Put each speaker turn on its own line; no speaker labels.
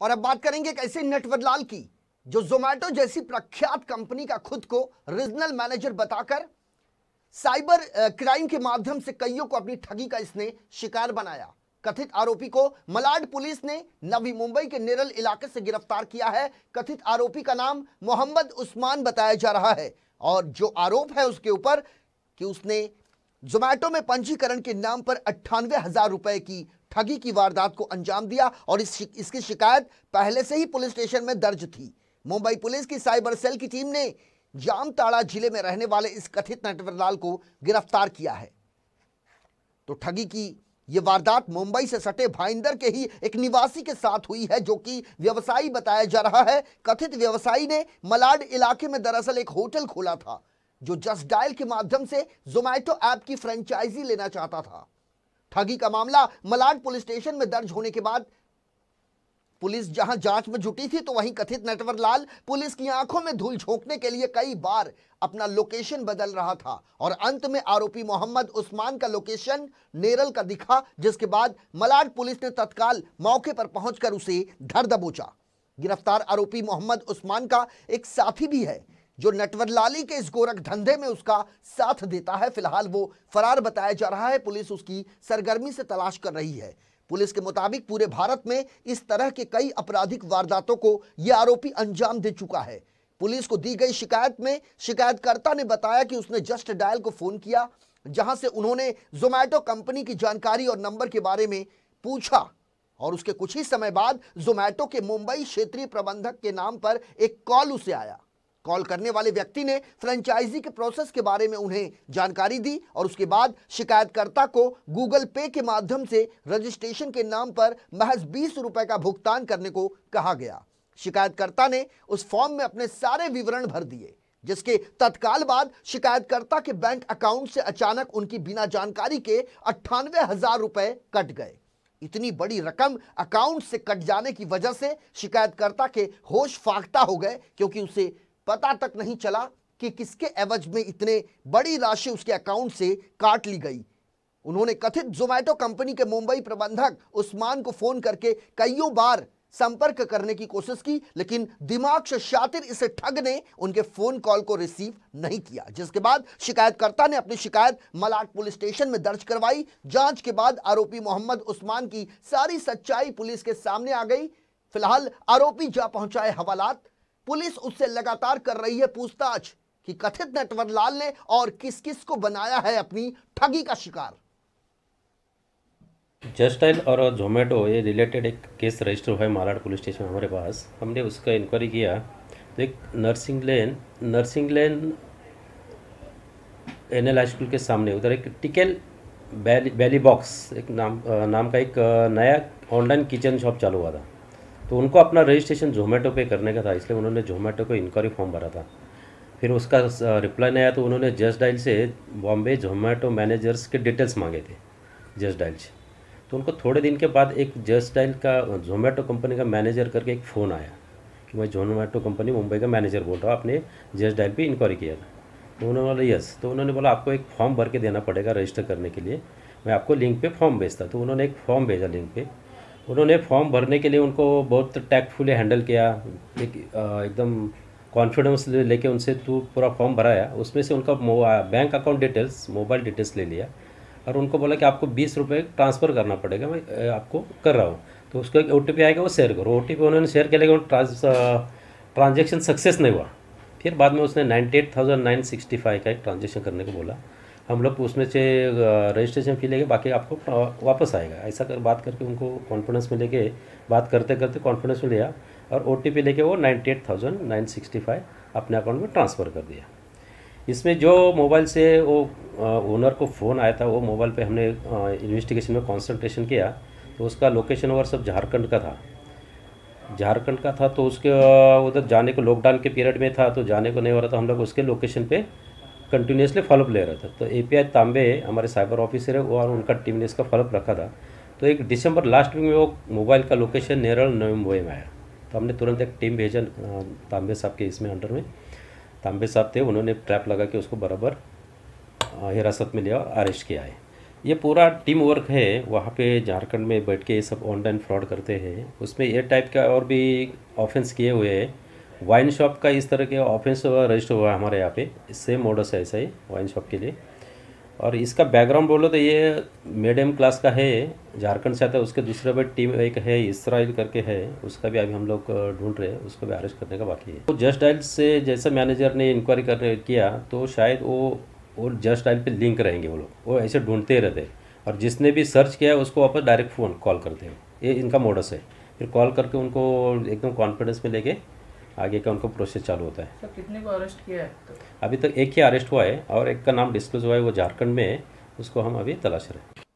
और अब बात करेंगे एक ऐसे नटवरलाल की जो जोमैटो जैसी प्रख्यात कंपनी का खुद को रीजनल मैनेजर बताकर साइबर क्राइम के माध्यम से कईयों को अपनी ठगी का इसने शिकार बनाया कथित आरोपी को मलाड पुलिस ने नवी मुंबई के निरल इलाके से गिरफ्तार किया है कथित आरोपी का नाम मोहम्मद उस्मान बताया जा रहा है और जो आरोप है उसके ऊपर कि उसने जोमैटो में पंजीकरण के नाम पर अट्ठानवे हजार रुपए की ठगी की वारदात को अंजाम दिया और इस इसकी शिकायत पहले से ही पुलिस स्टेशन में दर्ज थी मुंबई पुलिस की साइबर सेल की टीम ने जामताड़ा जिले में रहने वाले इस कथित नटवरलाल को गिरफ्तार किया है तो ठगी की यह वारदात मुंबई से सटे भाईंदर के ही एक निवासी के साथ हुई है जो कि व्यवसायी बताया जा रहा है कथित व्यवसायी ने मलाड इलाके में दरअसल एक होटल खोला था जो जस्ट डायल के माध्यम से जोमैटो ऐप की फ्रेंचाइजी लेना चाहता था ठगी का मामला मलाड पुलिस स्टेशन में दर्ज होने के बाद पुलिस जहां जांच में जुटी थी तो वहीं कथित नटवर लाल पुलिस की आंखों में धूल झोंकने के लिए कई बार अपना लोकेशन बदल रहा था और अंत में आरोपी मोहम्मद उस्मान का लोकेशन नेरल का दिखा जिसके बाद मलाड पुलिस ने तत्काल मौके पर पहुंचकर उसे धर दबोचा गिरफ्तार आरोपी मोहम्मद उस्मान का एक साथी भी है जो नटवर लाली के इस गोरख धंधे में उसका साथ देता है फिलहाल वो फरार बताया जा रहा है पुलिस उसकी सरगर्मी से तलाश कर रही है पुलिस के मुताबिक पूरे भारत में इस तरह के कई आपराधिक वारदातों को यह आरोपी अंजाम दे चुका है पुलिस को दी गई शिकायत में शिकायतकर्ता ने बताया कि उसने जस्ट डायल को फोन किया जहां से उन्होंने जोमैटो कंपनी की जानकारी और नंबर के बारे में पूछा और उसके कुछ ही समय बाद जोमैटो के मुंबई क्षेत्रीय प्रबंधक के नाम पर एक कॉल उसे आया कॉल करने वाले व्यक्ति ने फ्रेंचाइजी के प्रोसेस के बारे में उन्हें जानकारी दी और उसके बाद शिकायतकर्ता को गूगल पे के माध्यम से रजिस्ट्रेशन के नाम पर महज बीस रुपए का भुगतान करने को कहा गया शिकायतकर्ता ने उस फॉर्म में अपने सारे विवरण भर दिए जिसके तत्काल बाद शिकायतकर्ता के बैंक अकाउंट से अचानक उनकी बिना जानकारी के अट्ठानवे हजार रुपए कट गए इतनी बड़ी रकम अकाउंट से कट जाने की वजह से शिकायतकर्ता के होश फाख्ता हो गए क्योंकि उसे पता तक नहीं चला कि किसके एवज में इतने बड़ी राशि उसके अकाउंट से काट ली गई उन्होंने कथित जोमैटो कंपनी के मुंबई प्रबंधक उस्मान को फोन करके कईयों बार संपर्क करने की कोशिश की लेकिन दिमाग से शातिर इस ठग ने उनके फोन कॉल को रिसीव नहीं किया जिसके बाद शिकायतकर्ता ने अपनी शिकायत मलाट पुलिस स्टेशन में दर्ज करवाई जांच के बाद आरोपी मोहम्मद उस्मान की सारी सच्चाई पुलिस के सामने आ गई फिलहाल आरोपी जा पहुंचाए हवालात पुलिस उससे लगातार कर रही है पूछताछ कि कथित नटवर लाल ने और किस किस को बनाया है अपनी ठगी का शिकार
जस्टाइल और जोमेटो ये रिलेटेड एक केस रजिस्टर हुआ है मालाड पुलिस स्टेशन हमारे पास हमने उसका इंक्वायरी किया तो एक nursing lane nursing lane N L high school के सामने उधर एक टिकेल बैली बॉक्स एक नाम नाम का एक नया ऑनलाइन किचन शॉप चालू हुआ था तो उनको अपना रजिस्ट्रेशन जोमेटो पे करने का था इसलिए उन्होंने जोमेटो को इंक्वायरी फॉर्म भरा था फिर उसका रिप्लाई नहीं आया तो उन्होंने जस्ट डायल से बॉम्बे जोमेटो मैनेजर्स के डिटेल्स मांगे थे जस्ट डायल से तो उनको थोड़े दिन के बाद एक जस्ट डायल का जोमेटो कंपनी का मैनेजर करके एक फ़ोन आया कि मैं जोमेटो कंपनी मुंबई का मैनेजर बोल रहा हूँ आपने जस्ट डायल पर इंक्वायरी किया था तो उन्होंने बोला यस तो उन्होंने बोला आपको एक फॉर्म भर के देना पड़ेगा रजिस्टर करने के लिए मैं आपको लिंक पे फॉर्म भेजता तो उन्होंने एक फॉर्म भेजा लिंक पे उन्होंने फॉर्म भरने के लिए उनको बहुत टैक्टफुली हैंडल किया एक एकदम कॉन्फिडेंस ले लेके उनसे तू पूरा फॉर्म भराया उसमें से उनका bank account details mobile details ले लिया और उनको बोला कि आपको बीस रुपये ट्रांसफ़र करना पड़ेगा मैं आपको कर रहा हूँ तो उसको एक ओ आएगा वो शेयर करो ओ उन्होंने शेयर किया लेकिन ट्रांजेक्शन सक्सेस नहीं हुआ फिर बाद में उसने ninety eight thousand nine sixty five का एक ट्रांजेक्शन करने को बोला हम लोग उसमें से रजिस्ट्रेशन फ़ी लेके बाकी आपको वापस आएगा ऐसा कर बात करके उनको कॉन्फिडेंस में लेके बात करते करते कॉन्फिडेंस में लिया और ओ लेके वो ninety eight thousand nine sixty five अपने अकाउंट में ट्रांसफ़र कर दिया इसमें जो मोबाइल से वो ओनर को फ़ोन आया था वो मोबाइल पे हमने इन्वेस्टिगेशन में कॉन्सनट्रेशन किया तो उसका लोकेशन और सब झारखंड का था झारखंड का था तो उसके उधर जाने को लॉकडाउन के पीरियड में था तो जाने को नहीं हो रहा था हम लोग उसके लोकेशन पे कंटिन्यूसली फॉलोअप ले रहा था तो ए तांबे हमारे साइबर ऑफिसर है और उनका टीम ने इसका फॉलोअप रखा था तो एक दिसंबर लास्ट वीक में वो मोबाइल का लोकेशन नेरल नवी मुंबई में आया तो हमने तुरंत एक टीम भेजा तांबे साहब के इसमें अंडर में तांबे साहब थे उन्होंने ट्रैप लगा के उसको बराबर हिरासत में लिया और अरेस्ट किया है ये पूरा टीम वर्क है वहाँ पे झारखंड में बैठ के ये सब ऑनलाइन फ्रॉड करते हैं उसमें ये टाइप का और भी ऑफेंस किए हुए हैं वाइन शॉप का इस तरह के ऑफेंस रजिस्टर हुआ है हमारे यहाँ पे सेम ऑर्डर है ऐसा ही वाइन शॉप के लिए और इसका बैकग्राउंड बोलो तो ये मीडियम क्लास का है झारखंड से आता है उसके दूसरे पर टीम एक है इसराइल करके है उसका भी अभी हम लोग ढूंढ रहे हैं उसको भी अरेस्ट करने का बाकी है तो जस्ट डायल से जैसे मैनेजर ने इंक्वायरी करने किया तो शायद वो वो जस्ट डायल पे लिंक रहेंगे वो लोग वो ऐसे ढूंढते रहते और जिसने भी सर्च किया है उसको वापस डायरेक्ट फ़ोन कॉल करते हैं ये इनका मोडस है फिर कॉल करके उनको एकदम कॉन्फिडेंस में लेके आगे का उनका प्रोसेस चालू होता है सर कितने को अरेस्ट किया है तो? अभी तक तो एक ही अरेस्ट हुआ है और एक का नाम डिस्क्लोज हुआ है वो झारखंड में है उसको हम अभी तलाश रहे हैं